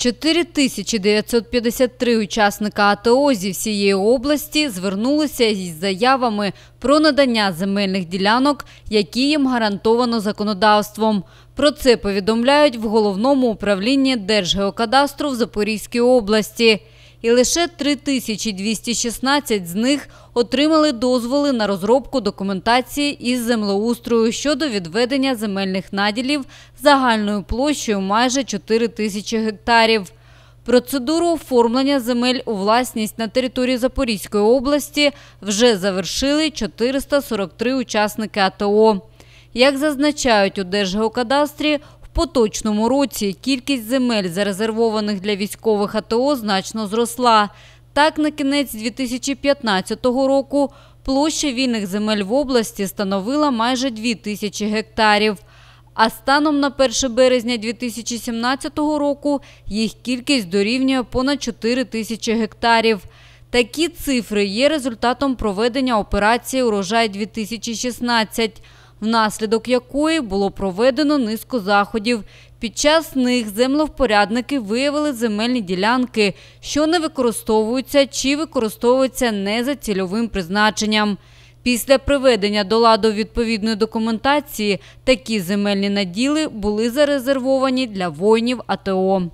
4953 учасника АТО зі всієї області звернулися із заявами про надання земельних ділянок, які їм гарантовано законодавством. Про це повідомляють в головному управлінні Держгеокадастру в Запорізькій області і лише 3216 з них отримали дозволи на розробку документації із землеустрою щодо відведення земельних наділів загальною площею майже 4 тисячі гектарів. Процедуру оформлення земель у власність на території Запорізької області вже завершили 443 учасники АТО. Як зазначають у Держгеокадастрі, поточному році кількість земель, зарезервованих для військових АТО, значно зросла. Так, на кінець 2015 року площа вільних земель в області становила майже 2 тисячі гектарів. А станом на 1 березня 2017 року їх кількість дорівнює понад 4 тисячі гектарів. Такі цифри є результатом проведення операції Урожай 2016 внаслідок якої було проведено низку заходів. Під час них землевпорядники виявили земельні ділянки, що не використовуються чи використовуються не за цільовим призначенням. Після приведення до ладу відповідної документації такі земельні наділи були зарезервовані для воїнів АТО.